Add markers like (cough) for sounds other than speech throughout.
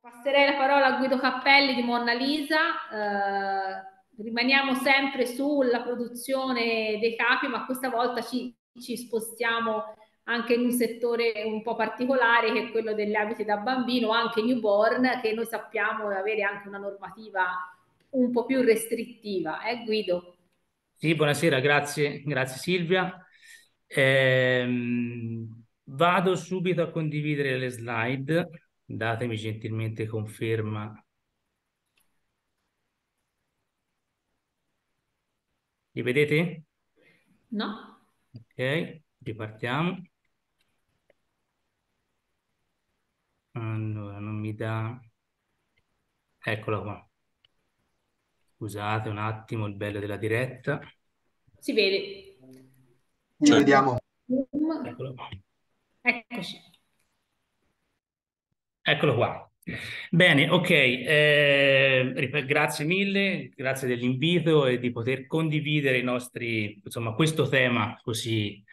passerei la parola a Guido Cappelli di Monna Lisa. Eh, rimaniamo sempre sulla produzione dei capi, ma questa volta ci, ci, spostiamo anche in un settore un po' particolare che è quello degli abiti da bambino, anche newborn, che noi sappiamo avere anche una normativa un po' più restrittiva. Eh Guido? Sì, buonasera, grazie, grazie Silvia. Eh, vado subito a condividere le slide. Datemi gentilmente conferma. Li vedete? No. Ok, ripartiamo. Allora, non mi dà... Eccola qua. Scusate un attimo il bello della diretta. Si vede. Ci vediamo. Eccolo qua. Eccoci. Eccolo qua. Bene, ok, eh, grazie mille, grazie dell'invito e di poter condividere i nostri, insomma, questo tema così,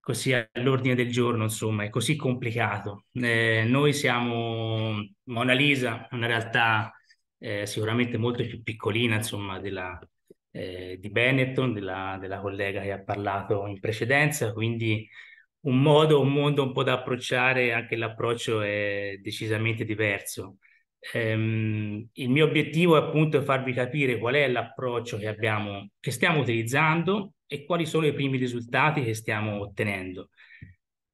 così all'ordine del giorno, insomma, è così complicato. Eh, noi siamo Mona Lisa, una realtà eh, sicuramente molto più piccolina, insomma, della, eh, di Benetton, della, della collega che ha parlato in precedenza, quindi un modo, un mondo un po' da approcciare, anche l'approccio è decisamente diverso. Ehm, il mio obiettivo è appunto farvi capire qual è l'approccio che abbiamo, che stiamo utilizzando e quali sono i primi risultati che stiamo ottenendo.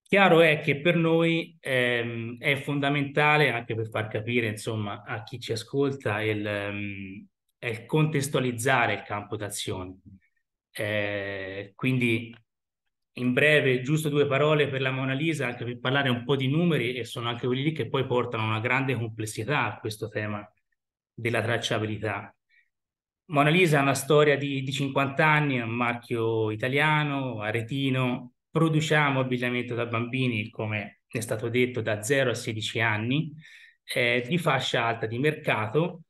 Chiaro è che per noi ehm, è fondamentale, anche per far capire insomma, a chi ci ascolta, il, um, ehm, il contestualizzare il campo d'azione. Eh, quindi in breve, giusto due parole per la Mona Lisa, anche per parlare un po' di numeri, e sono anche quelli lì che poi portano una grande complessità a questo tema della tracciabilità. Mona Lisa ha una storia di, di 50 anni, è un marchio italiano, aretino, produciamo abbigliamento da bambini, come è stato detto, da 0 a 16 anni, eh, di fascia alta di mercato,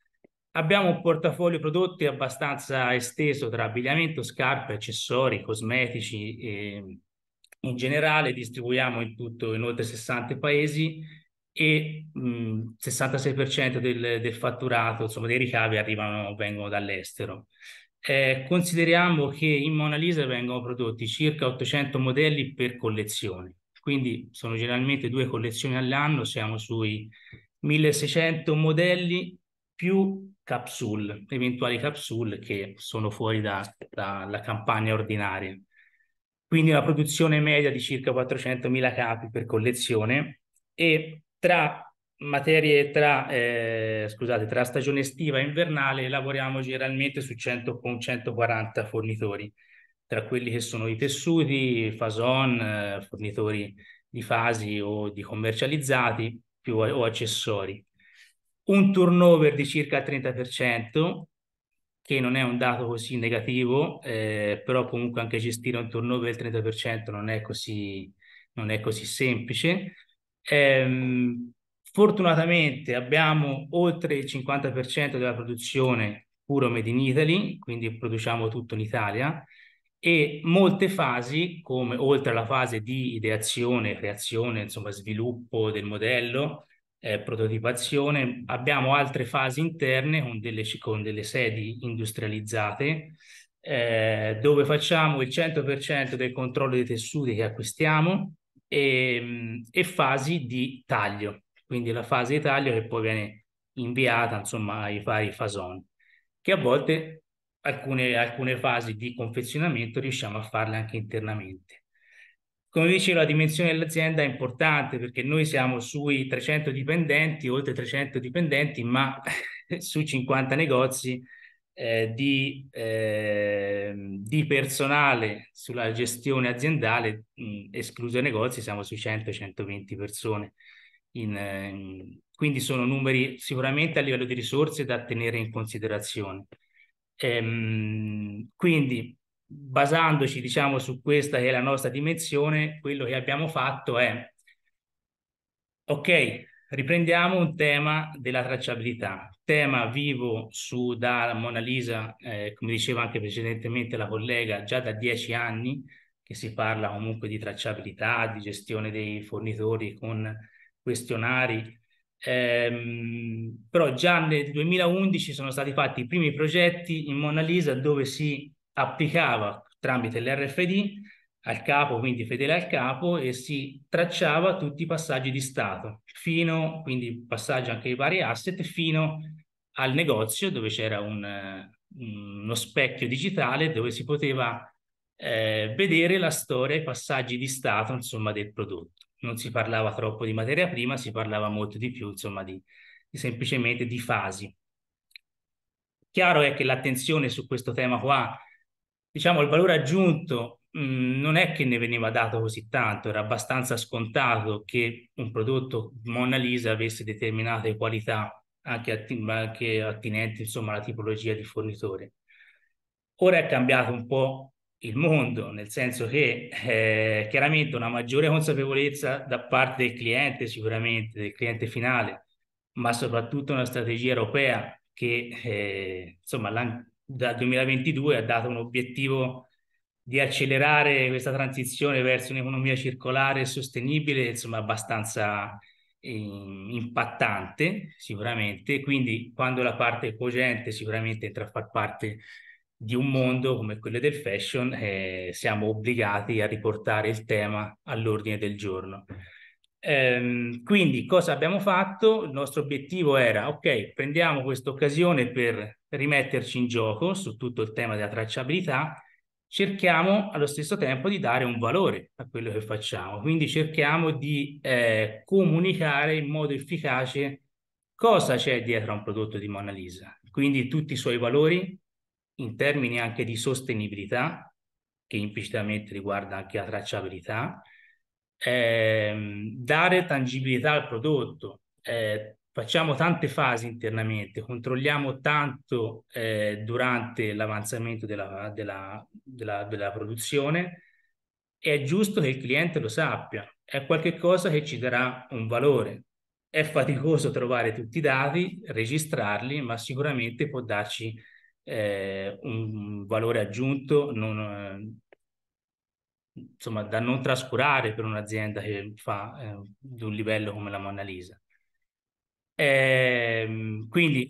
Abbiamo un portafoglio prodotti abbastanza esteso tra abbigliamento, scarpe, accessori, cosmetici e ehm, in generale, distribuiamo in tutto in oltre 60 paesi e mh, mhmm, 66% del, del, fatturato, insomma dei ricavi arrivano, vengono dall'estero. Eh, consideriamo che in Mona Lisa vengono prodotti circa 800 modelli per collezione, quindi sono generalmente due collezioni all'anno, siamo sui 1600 modelli più capsule, eventuali capsule che sono fuori dalla da, campagna ordinaria. Quindi una produzione media di circa 400.000 capi per collezione e tra materie tra, eh, scusate, tra stagione estiva e invernale lavoriamo generalmente su 100, con 140 fornitori, tra quelli che sono i tessuti, fason, eh, fornitori di fasi o di commercializzati più, o accessori un turnover di circa il 30%, che non è un dato così negativo, eh, però comunque anche gestire un turnover del 30% non è così, non è così semplice. Eh, fortunatamente abbiamo oltre il 50% della produzione puro made in Italy, quindi produciamo tutto in Italia, e molte fasi, come oltre alla fase di ideazione, creazione, insomma sviluppo del modello, eh, prototipazione. Abbiamo altre fasi interne con delle, con delle sedi industrializzate eh, dove facciamo il 100% del controllo dei tessuti che acquistiamo e, ehm, e fasi di taglio, quindi la fase di taglio che poi viene inviata insomma, ai vari fasoni, che a volte alcune, alcune fasi di confezionamento riusciamo a farle anche internamente. Come dicevo, la dimensione dell'azienda è importante perché noi siamo sui 300 dipendenti, oltre 300 dipendenti, ma (laughs) su 50 negozi eh, di, eh, di, personale sulla gestione aziendale, mh, escluso i negozi, siamo sui 100-120 persone. In, in, quindi sono numeri sicuramente a livello di risorse da tenere in considerazione. Ehm, quindi basandoci diciamo su questa che è la nostra dimensione, quello che abbiamo fatto è ok, riprendiamo un tema della tracciabilità, tema vivo su da Mona Lisa, eh, come diceva anche precedentemente la collega, già da dieci anni che si parla comunque di tracciabilità, di gestione dei fornitori con questionari. Ehm, però già nel 2011 sono stati fatti i primi progetti in Mona Lisa dove si applicava tramite l'RFD al capo, quindi fedele al capo, e si tracciava tutti i passaggi di stato, fino, quindi passaggi anche ai vari asset, fino al negozio dove c'era un, uno specchio digitale dove si poteva eh, vedere la storia, i passaggi di stato, insomma, del prodotto. Non si parlava troppo di materia prima, si parlava molto di più, insomma, di, di semplicemente di fasi. Chiaro è che l'attenzione su questo tema qua diciamo, il valore aggiunto non è che ne veniva dato così tanto, era abbastanza scontato che un prodotto Mona Lisa avesse determinate qualità anche, atti- anche attinenti insomma, alla tipologia di fornitore. Ora è cambiato un po' il mondo, nel senso che eh, chiaramente una maggiore consapevolezza da parte del cliente, sicuramente del cliente finale, ma soprattutto una strategia europea che eh, insomma, dal 2022 ha dato un obiettivo di accelerare questa transizione verso un'economia circolare e sostenibile, insomma, abbastanza eh, impattante sicuramente. Quindi, quando la parte cogente sicuramente entra a far parte di un mondo come quello del fashion, eh, siamo obbligati a riportare il tema all'ordine del giorno. Ehm, quindi cosa abbiamo fatto? Il nostro obiettivo era, ok, prendiamo questa occasione per rimetterci in gioco su tutto il tema della tracciabilità, cerchiamo allo stesso tempo di dare un valore a quello che facciamo, quindi cerchiamo di eh, comunicare in modo efficace cosa c'è dietro a un prodotto di Mona Lisa, quindi tutti i suoi valori in termini anche di sostenibilità, che implicitamente riguarda anche la tracciabilità, eh, dare tangibilità al prodotto. Eh, facciamo tante fasi internamente, controlliamo tanto eh, durante l'avanzamento della, della, della, della, produzione. È giusto che il cliente lo sappia, è qualcosa che ci darà un valore. È faticoso trovare tutti i dati, registrarli, ma sicuramente può darci eh, un valore aggiunto non, eh, insomma, da non trascurare per un'azienda che fa eh, di un livello come la Mona Lisa. Eh, quindi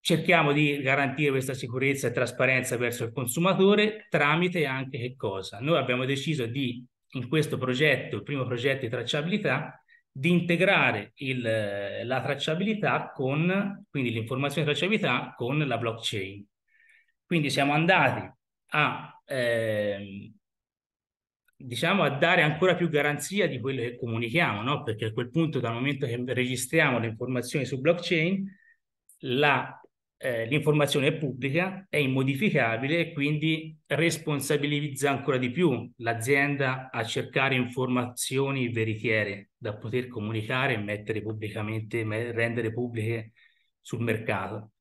cerchiamo di garantire questa sicurezza e trasparenza verso il consumatore tramite anche che cosa? Noi abbiamo deciso di, in questo progetto, il primo progetto di tracciabilità, di integrare il, la tracciabilità con, quindi l'informazione di tracciabilità con la blockchain. Quindi siamo andati a eh, diciamo, a dare ancora più garanzia di quello che comunichiamo, no? perché a quel punto, dal momento che registriamo le informazioni su blockchain, la, eh, l'informazione è pubblica, è immodificabile e quindi responsabilizza ancora di più l'azienda a cercare informazioni veritiere da poter comunicare e mettere pubblicamente, rendere pubbliche sul mercato.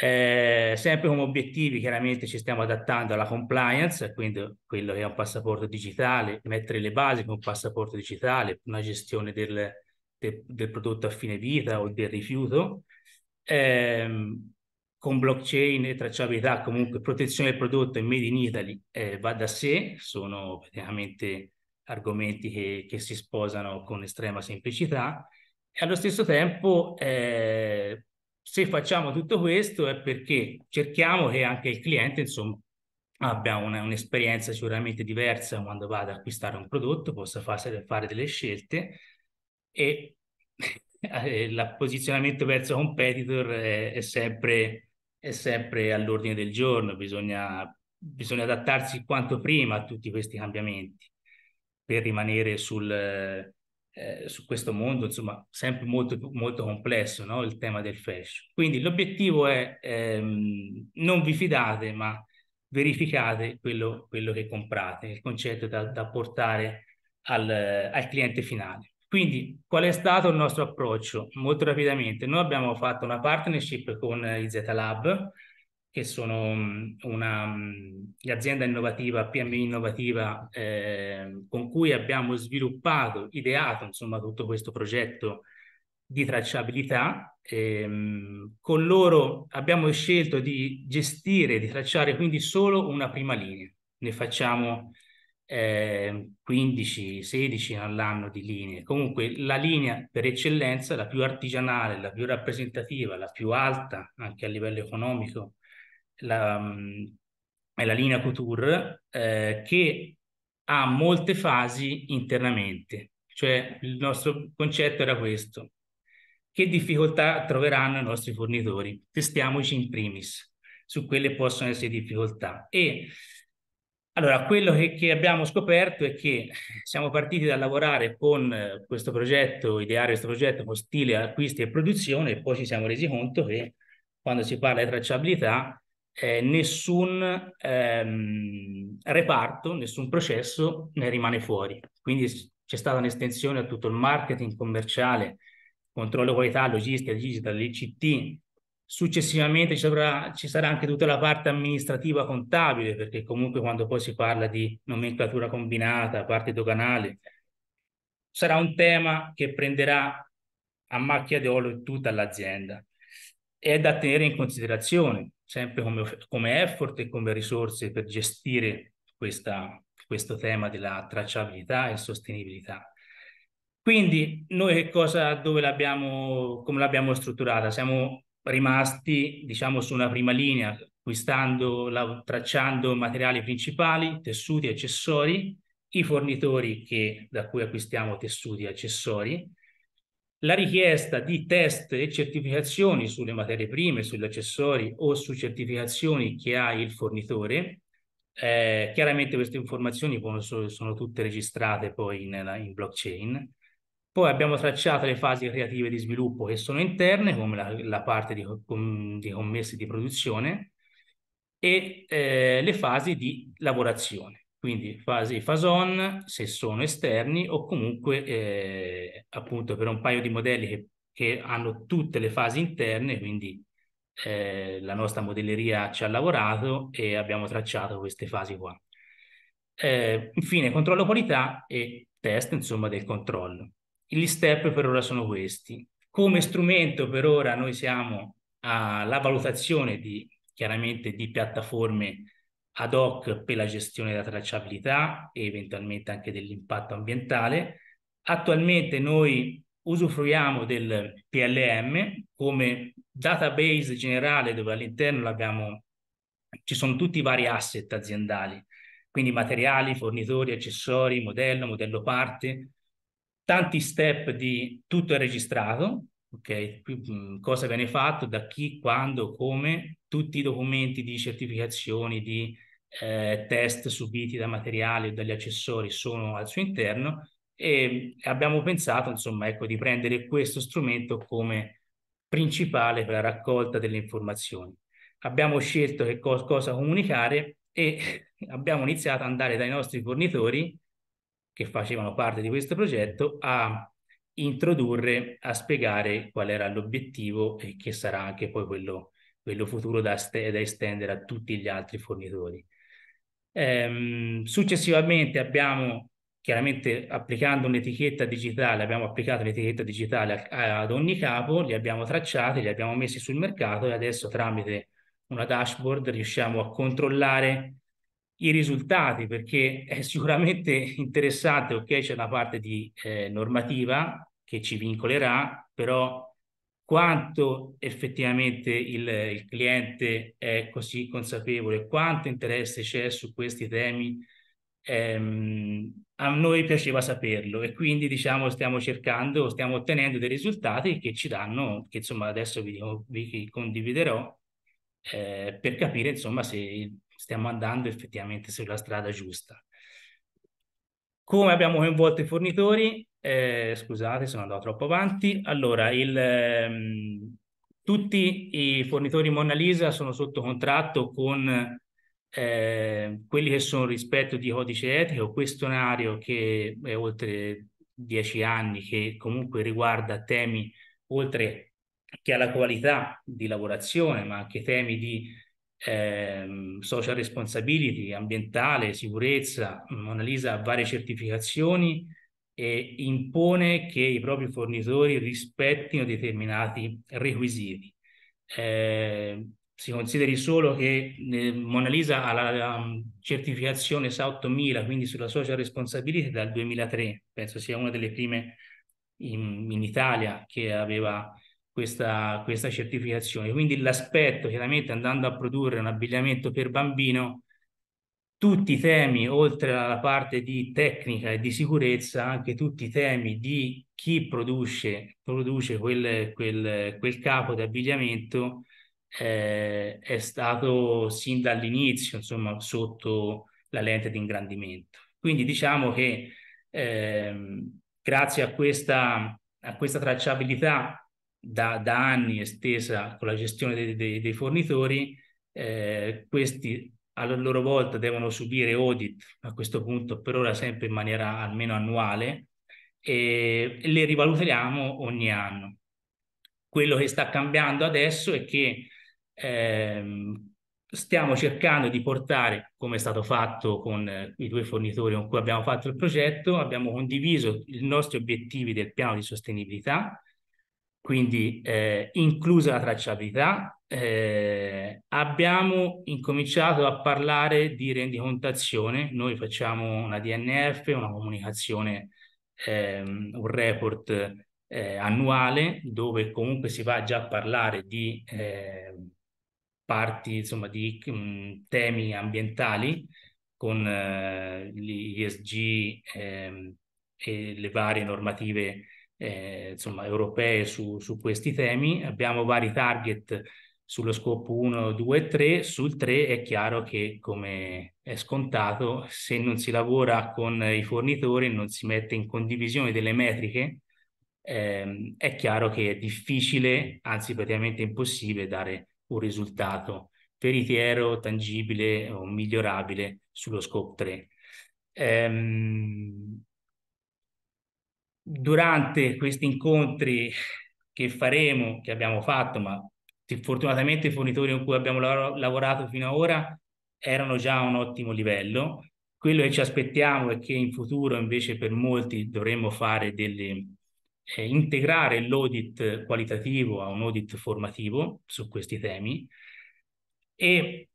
Eh, sempre come obiettivi chiaramente ci stiamo adattando alla compliance, quindi quello che è un passaporto digitale, mettere le basi con un passaporto digitale, una gestione del, del, del prodotto a fine vita o del rifiuto, eh, con blockchain e tracciabilità comunque protezione del prodotto e made in Italy eh, va da sé, sono praticamente argomenti che, che si sposano con estrema semplicità e allo stesso tempo eh, se facciamo tutto questo è perché cerchiamo che anche il cliente, insomma, abbia una, un'esperienza sicuramente diversa quando va ad acquistare un prodotto, possa fare, fare delle scelte e (laughs) eh, il posizionamento verso competitor è, è, sempre, è, sempre, all'ordine del giorno, bisogna, bisogna, adattarsi quanto prima a tutti questi cambiamenti per rimanere sul, eh, su questo mondo, insomma, sempre molto, molto complesso no? il tema del fashion. Quindi l'obiettivo è ehm, non vi fidate, ma verificate quello, quello che comprate, il concetto da, da portare al, al, cliente finale. Quindi qual è stato il nostro approccio? Molto rapidamente, noi abbiamo fatto una partnership con eh, IZ Lab, che sono mhmm, una, mhmm, l'azienda innovativa, PMI innovativa, eh, con cui abbiamo sviluppato, ideato insomma tutto questo progetto di tracciabilità. Eh, con loro abbiamo scelto di gestire, di tracciare quindi solo una prima linea. Ne facciamo eh, 15-16 all'anno di linee. Comunque la linea per eccellenza, la più artigianale, la più rappresentativa, la più alta anche a livello economico la, è la linea Couture eh, che ha molte fasi internamente, cioè il nostro concetto era questo. Che difficoltà troveranno i nostri fornitori? Testiamoci in primis su quelle possono essere difficoltà. E allora, quello che, che, abbiamo scoperto è che siamo partiti da lavorare con eh, questo progetto, ideare questo progetto con stile acquisti e produzione, e poi ci siamo resi conto che quando si parla di tracciabilità eh, nessun ehm, reparto, nessun processo ne rimane fuori. Quindi c'è stata un'estensione a tutto il marketing commerciale, controllo qualità, logistica, digital, l'ICT. Successivamente ci sarà, ci sarà anche tutta la parte amministrativa contabile, perché comunque quando poi si parla di nomenclatura combinata, parte doganale, sarà un tema che prenderà a macchia d'olio tutta l'azienda è da tenere in considerazione, sempre come, come effort e come risorse per gestire questa, questo tema della tracciabilità e sostenibilità. Quindi noi cosa, dove l'abbiamo, come l'abbiamo strutturata? Siamo rimasti diciamo, su una prima linea, acquistando, la, tracciando materiali principali, tessuti, accessori, i fornitori che, da cui acquistiamo tessuti e accessori, la richiesta di test e certificazioni sulle materie prime, sugli accessori o su certificazioni che ha il fornitore. Eh, chiaramente queste informazioni sono, sono tutte registrate poi in, in, blockchain. Poi abbiamo tracciato le fasi creative di sviluppo che sono interne, come la, la parte di, com, di, commessi di produzione, e eh, le fasi di lavorazione quindi fasi e fason se sono esterni o comunque eh, appunto per un paio di modelli che, che hanno tutte le fasi interne, quindi eh, la nostra modelleria ci ha lavorato e abbiamo tracciato queste fasi qua. Eh, infine controllo qualità e test insomma del controllo. Gli step per ora sono questi. Come strumento per ora noi siamo alla valutazione di chiaramente di piattaforme ad hoc per la gestione della tracciabilità e eventualmente anche dell'impatto ambientale. Attualmente noi usufruiamo del PLM come database generale dove all'interno abbiamo, ci sono tutti i vari asset aziendali, quindi materiali, fornitori, accessori, modello, modello parte, tanti step di tutto è registrato, ok? Mm, cosa viene fatto, da chi, quando, come, tutti i documenti di certificazioni, di eh, test subiti da materiali o dagli accessori sono al suo interno e abbiamo pensato insomma ecco, di prendere questo strumento come principale per la raccolta delle informazioni. Abbiamo scelto che co- cosa comunicare e (laughs) abbiamo iniziato ad andare dai nostri fornitori che facevano parte di questo progetto a introdurre, a spiegare qual era l'obiettivo e che sarà anche poi quello, quello futuro da, st- da estendere a tutti gli altri fornitori. Ehm, successivamente abbiamo, chiaramente applicando un'etichetta digitale, abbiamo applicato l'etichetta digitale a, ad ogni capo, li abbiamo tracciati, li abbiamo messi sul mercato e adesso tramite una dashboard riusciamo a controllare i risultati perché è (laughs) sicuramente interessante, ok, c'è una parte di eh, normativa che ci vincolerà, però quanto effettivamente il, il, cliente è così consapevole, quanto interesse c'è su questi temi, ehm, a noi piaceva saperlo e quindi diciamo stiamo cercando, stiamo ottenendo dei risultati che ci danno, che insomma adesso vi, vi condividerò, eh, per capire insomma se stiamo andando effettivamente sulla strada giusta. Come abbiamo coinvolto i fornitori? Eh, scusate, sono andato troppo avanti. Allora, il, ehm, tutti i fornitori Mona Lisa sono sotto contratto con eh, quelli che sono rispetto di codice etico, questionario che è oltre dieci anni, che comunque riguarda temi oltre che alla qualità di lavorazione, ma anche temi di ehm, social responsibility, ambientale, sicurezza. Mona Lisa ha varie certificazioni e impone che i propri fornitori rispettino determinati requisiti. Eh, si consideri solo che eh, Mona Lisa ha la, la mm, certificazione SA 8000, quindi sulla social responsibility dal 2003, penso sia una delle prime in, in Italia che aveva questa, questa certificazione. Quindi l'aspetto, chiaramente andando a produrre un abbigliamento per bambino, tutti i temi, oltre alla parte di tecnica e di sicurezza, anche tutti i temi di chi produce, produce quel, quel, quel, capo di abbigliamento eh, è stato sin dall'inizio, insomma, sotto la lente di ingrandimento. Quindi diciamo che eh, grazie a questa, a questa tracciabilità da, da, anni estesa con la gestione dei, dei, dei fornitori, eh, questi alla loro volta devono subire audit a questo punto per ora sempre in maniera almeno annuale e le rivalutiamo ogni anno. Quello che sta cambiando adesso è che ehm, stiamo cercando di portare, come è stato fatto con eh, i due fornitori con cui abbiamo fatto il progetto, abbiamo condiviso i nostri obiettivi del piano di sostenibilità quindi eh, inclusa la tracciabilità, eh, abbiamo incominciato a parlare di rendicontazione, noi facciamo una DNF, una comunicazione, ehm, un report eh, annuale dove comunque si va già a parlare di ehm, parti, insomma, di mh, mm, temi ambientali con eh, gli ESG ehm, e le varie normative eh, insomma, europee su, su, questi temi. Abbiamo vari target sullo scopo 1, 2 e 3. Sul 3 è chiaro che, come è scontato, se non si lavora con i fornitori, non si mette in condivisione delle metriche, ehm, è chiaro che è difficile, anzi praticamente impossibile, dare un risultato veritiero, tangibile o migliorabile sullo scope 3. Ehm, durante questi incontri che faremo, che abbiamo fatto, ma fortunatamente i fornitori con cui abbiamo lavorato fino ad ora erano già a un ottimo livello. Quello che ci aspettiamo è che in futuro invece per molti dovremmo fare delle, eh, integrare l'audit qualitativo a un audit formativo su questi temi e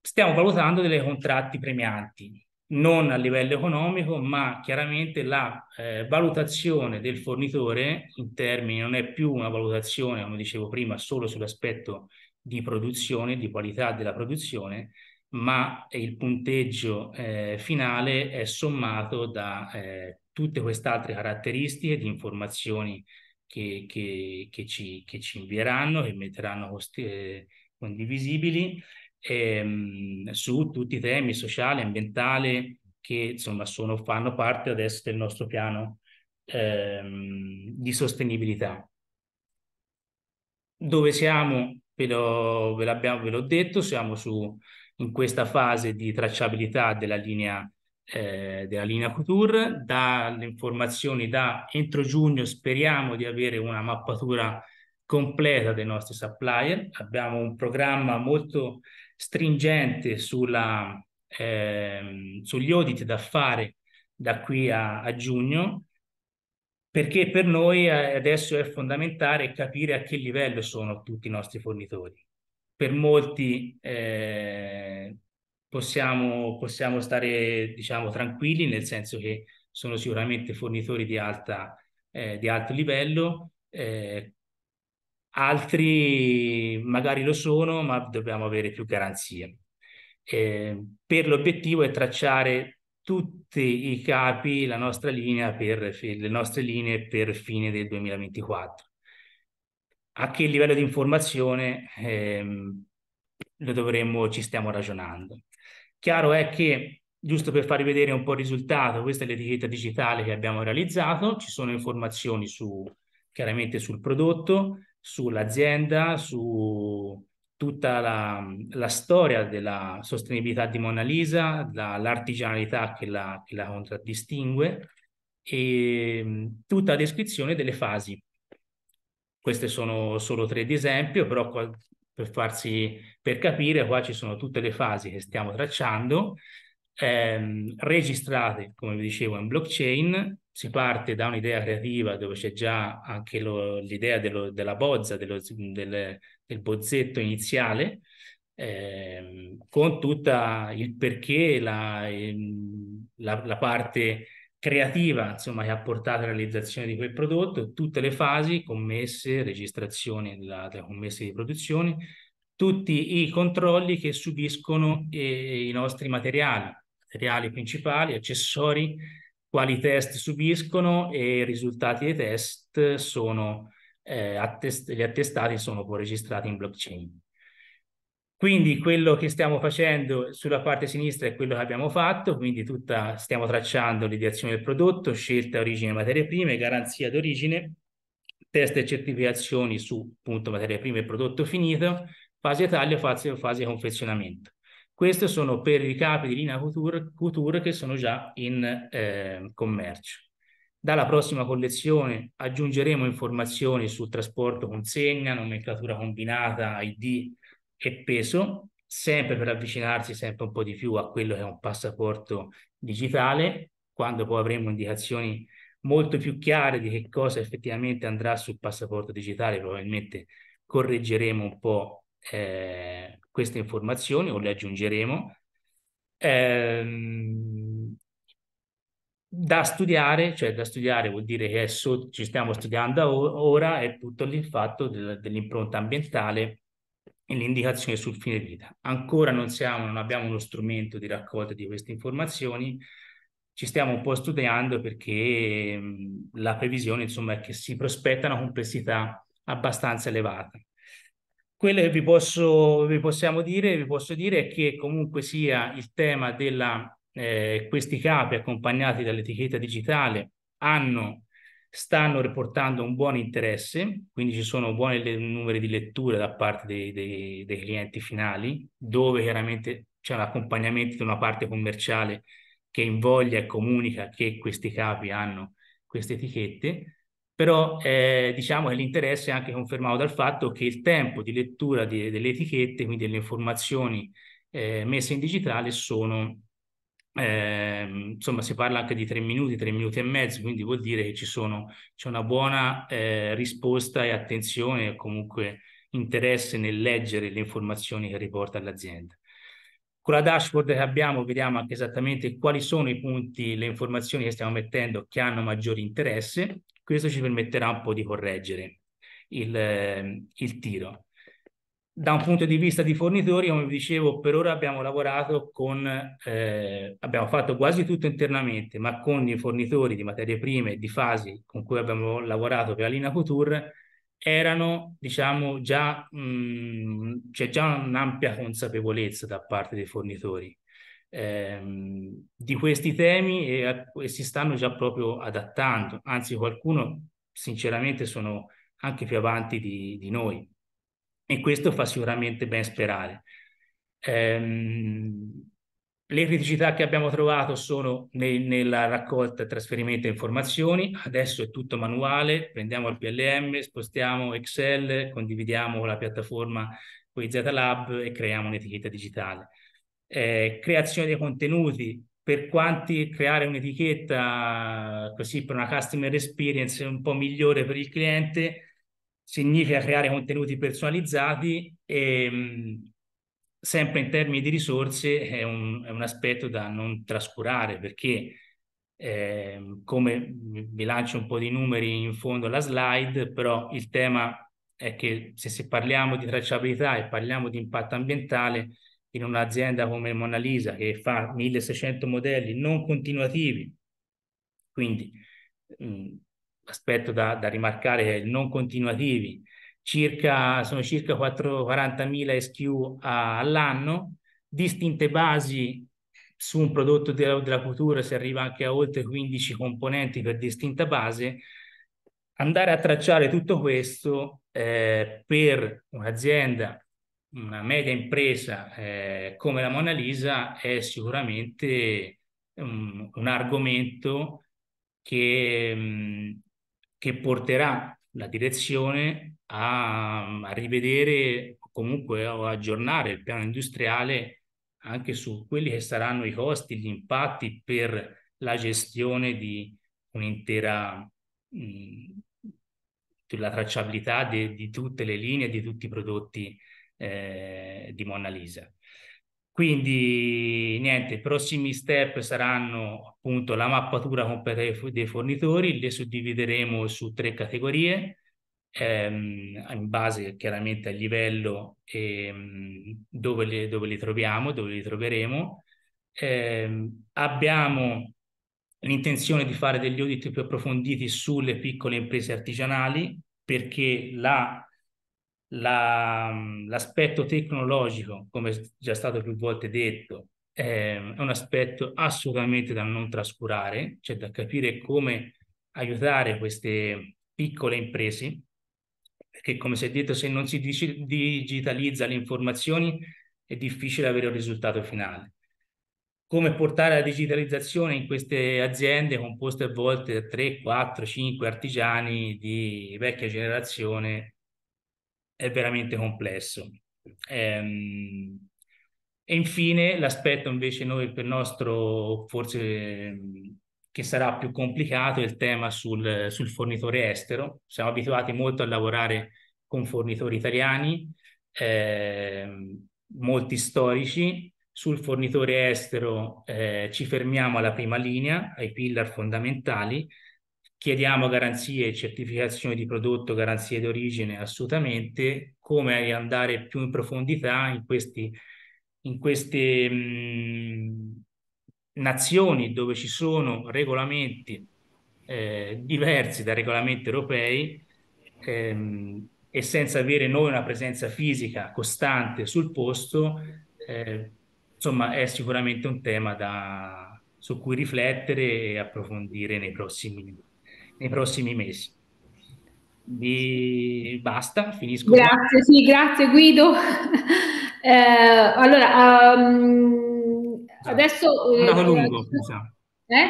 stiamo valutando dei contratti premianti non a livello economico, ma chiaramente la eh, valutazione del fornitore in termini non è più una valutazione, come dicevo prima, solo sull'aspetto di produzione, di qualità della produzione, ma il punteggio eh, finale è sommato da eh, tutte queste altre caratteristiche di informazioni che, che, che, ci, che ci invieranno, che metteranno costi, eh, condivisibili ehm, su tutti i temi sociali, e ambientali che insomma sono, fanno parte adesso del nostro piano ehm, di sostenibilità. Dove siamo? Ve, lo, ve, ve l'ho detto, siamo su, in questa fase di tracciabilità della linea eh, della linea Couture. Dalle informazioni da entro giugno speriamo di avere una mappatura completa dei nostri supplier. Abbiamo un programma molto stringente sulla, eh, sugli audit da fare da qui a, a giugno, perché per noi eh, adesso è fondamentale capire a che livello sono tutti i nostri fornitori. Per molti eh, possiamo, possiamo, stare diciamo, tranquilli, nel senso che sono sicuramente fornitori di, alta, eh, di alto livello, eh, altri magari lo sono, ma dobbiamo avere più garanzie. Eh, per l'obiettivo è tracciare tutti i capi, la nostra linea per, le nostre linee per fine del 2024. A che livello di informazione ehm, lo dovremmo, ci stiamo ragionando. Chiaro è che, giusto per farvi vedere un po' il risultato, questa è l'etichetta digitale che abbiamo realizzato, ci sono informazioni su, chiaramente sul prodotto, sull'azienda, su tutta la, la, storia della sostenibilità di Mona Lisa, la, l'artigianalità che la, che la contraddistingue e mm, tutta la descrizione delle fasi. Questi sono solo tre di esempio, però qua, per, farsi, per capire qua ci sono tutte le fasi che stiamo tracciando, ehm, registrate, come vi dicevo, in blockchain si parte da un'idea creativa dove c'è già anche lo, l'idea dello, della bozza, dello, del, del, bozzetto iniziale, eh, con tutta il perché, la, ehm, la, la, parte creativa insomma, che ha portato alla realizzazione di quel prodotto, tutte le fasi, commesse, registrazione della, della commessa di produzione, tutti i controlli che subiscono eh, i nostri materiali, materiali principali, accessori, quali test subiscono e i risultati dei test sono eh, attest- gli attestati sono poi registrati in blockchain. Quindi quello che stiamo facendo sulla parte sinistra è quello che abbiamo fatto, quindi tutta, stiamo tracciando l'ideazione del prodotto, scelta origine materie prime, garanzia d'origine, test e certificazioni su appunto materie prime e prodotto finito, fase taglio, fase, fase confezionamento. Queste sono per i ricapi di linea couture, couture che sono già in eh, commercio. Dalla prossima collezione aggiungeremo informazioni sul trasporto consegna, nomenclatura combinata, ID e peso, sempre per avvicinarsi sempre un po' di più a quello che è un passaporto digitale, quando poi avremo indicazioni molto più chiare di che cosa effettivamente andrà sul passaporto digitale, probabilmente correggeremo un po' eh, queste informazioni o le aggiungeremo. Ehm, da studiare, cioè da studiare vuol dire che so, ci stiamo studiando ora, è tutto l'impatto del, dell'impronta ambientale e l'indicazione sul fine vita. Ancora non, siamo, non abbiamo uno strumento di raccolta di queste informazioni, ci stiamo un po' studiando perché mh, la previsione insomma, è che si prospetta una complessità abbastanza elevata. Quello che vi, posso, vi possiamo dire, vi posso dire è che comunque sia il tema della eh, questi capi accompagnati dall'etichetta digitale hanno, stanno riportando un buon interesse, quindi ci sono buoni le, numeri di letture da parte dei, dei, dei clienti finali, dove chiaramente c'è un accompagnamento di una parte commerciale che invoglia e comunica che questi capi hanno queste etichette però eh, diciamo che l'interesse è anche confermato dal fatto che il tempo di lettura di, delle etichette, quindi delle informazioni eh, messe in digitale, sono eh, insomma, si parla anche di tre minuti, tre minuti e mezzo, quindi vuol dire che ci sono, c'è una buona eh, risposta e attenzione e comunque interesse nel leggere le informazioni che riporta l'azienda. Con la dashboard che abbiamo vediamo anche esattamente quali sono i punti, le informazioni che stiamo mettendo che hanno maggiore interesse questo ci permetterà un po' di correggere il, il tiro. Da un punto di vista di fornitori, come vi dicevo, per ora abbiamo lavorato con, eh, abbiamo fatto quasi tutto internamente, ma con i fornitori di materie prime e di fasi con cui abbiamo lavorato per la linea Couture, erano, diciamo, già, mh, mm, c'è già un'ampia consapevolezza da parte dei fornitori ehm, di questi temi e, a, e, si stanno già proprio adattando, anzi qualcuno sinceramente sono anche più avanti di, di noi e questo fa sicuramente ben sperare. Ehm, le criticità che abbiamo trovato sono nel, nella raccolta, e trasferimento di informazioni. Adesso è tutto manuale, prendiamo il PLM, spostiamo Excel, condividiamo la piattaforma con i Z Lab e creiamo un'etichetta digitale eh, creazione dei contenuti, per quanti creare un'etichetta così per una customer experience un po' migliore per il cliente significa creare contenuti personalizzati e mm, sempre in termini di risorse è un, è un aspetto da non trascurare perché eh, come vi lancio un po' di numeri in fondo alla slide, però il tema è che se, se parliamo di tracciabilità e parliamo di impatto ambientale, in un'azienda come Mona Lisa che fa 1600 modelli non continuativi, quindi mh, mm, aspetto da, da rimarcare che non continuativi circa, sono circa 40.000 SKU a, all'anno, distinte basi su un prodotto della, della cultura si arriva anche a oltre 15 componenti per distinta base, andare a tracciare tutto questo eh, per un'azienda una media impresa eh, come la Mona Lisa è sicuramente un, un argomento che, mh, mm, che, porterà la direzione a, a rivedere comunque o aggiornare il piano industriale anche su quelli che saranno i costi, gli impatti per la gestione di un'intera mh, mm, la tracciabilità di, di tutte le linee, di tutti i prodotti eh, di Mona Lisa. Quindi niente, i prossimi step saranno appunto la mappatura completa dei fornitori, le suddivideremo su tre categorie, ehm, in base chiaramente al livello ehm, dove, li, dove, li, troviamo, dove li troveremo. Eh, abbiamo l'intenzione di fare degli audit più approfonditi sulle piccole imprese artigianali perché la la, l'aspetto tecnologico, come già stato più volte detto, è un aspetto assolutamente da non trascurare, cioè da capire come aiutare queste piccole imprese, perché come si è detto, se non si digitalizza le informazioni è difficile avere un risultato finale. Come portare la digitalizzazione in queste aziende composte a volte da 3, 4, 5 artigiani di vecchia generazione è veramente complesso. Ehm, e infine l'aspetto invece noi per il nostro forse ehm, che sarà più complicato è il tema sul, sul fornitore estero. Siamo abituati molto a lavorare con fornitori italiani, eh, molti storici. Sul fornitore estero eh, ci fermiamo alla prima linea, ai pillar fondamentali, Chiediamo garanzie, e certificazioni di prodotto, garanzie d'origine, assolutamente, come andare più in profondità in, questi, in queste mh, mm, nazioni dove ci sono regolamenti eh, diversi dai regolamenti europei ehm, e senza avere noi una presenza fisica costante sul posto, eh, insomma è sicuramente un tema da, su cui riflettere e approfondire nei prossimi minuti nei prossimi mesi. Vi... Basta, finisco. Grazie, sì, grazie Guido. (laughs) eh, allora, um, adesso... Eh, lungo, eh, eh?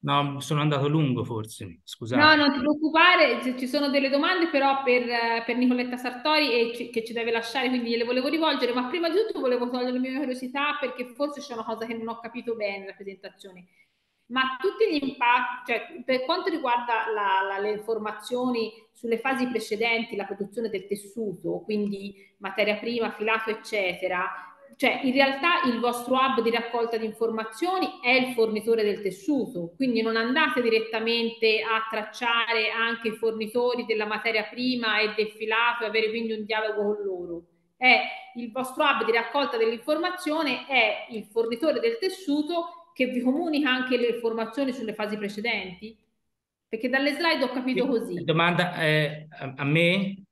No, sono andato lungo forse, scusate. No, non ti preoccupare, ci sono delle domande però per, eh, per Nicoletta Sartori ci, che ci deve lasciare, quindi gliele volevo rivolgere, ma prima di tutto volevo togliere la mia curiosità perché forse c'è una cosa che non ho capito bene nella presentazione ma tutti gli impatti, cioè, per quanto riguarda la, la, le informazioni sulle fasi precedenti, la produzione del tessuto, quindi materia prima, filato, eccetera, cioè in realtà il vostro hub di raccolta di informazioni è il fornitore del tessuto, quindi non andate direttamente a tracciare anche i fornitori della materia prima e del filato e avere quindi un dialogo con loro. È il vostro hub di raccolta dell'informazione è il fornitore del tessuto che vi comunica anche le informazioni sulle fasi precedenti? Perché dalle slide ho capito sì, così. Domanda eh, a me?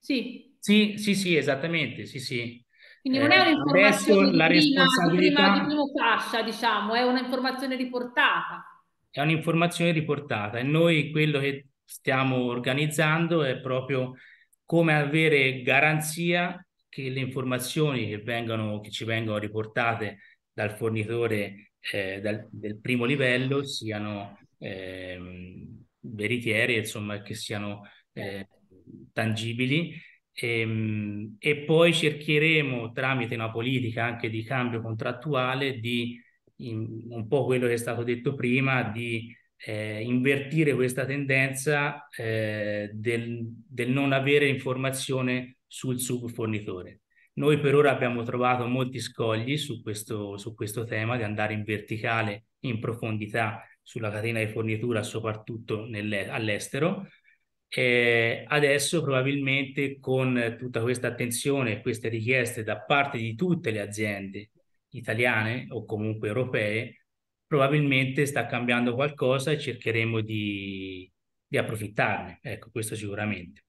Sì. Sì, sì, sì, esattamente, sì, sì. Quindi eh, non è un'informazione eh, la prima, responsabilità... prima, di primo fascia, diciamo, è un'informazione riportata. È un'informazione riportata e noi quello che stiamo organizzando è proprio come avere garanzia che le informazioni che, vengono, che ci vengono riportate dal fornitore eh, dal, del primo livello siano eh, veritieri, insomma, che siano eh, tangibili. E, ehm, e, poi cercheremo tramite una politica anche di cambio contrattuale di in, un po' quello che è stato detto prima, di eh, invertire questa tendenza eh, del, del, non avere informazione sul subfornitore. Noi per ora abbiamo trovato molti scogli su questo, su questo tema di andare in verticale, in profondità sulla catena di fornitura, soprattutto all'estero. adesso probabilmente con tutta questa attenzione e queste richieste da parte di tutte le aziende italiane o comunque europee, probabilmente sta cambiando qualcosa e cercheremo di, di approfittarne. Ecco, questo sicuramente.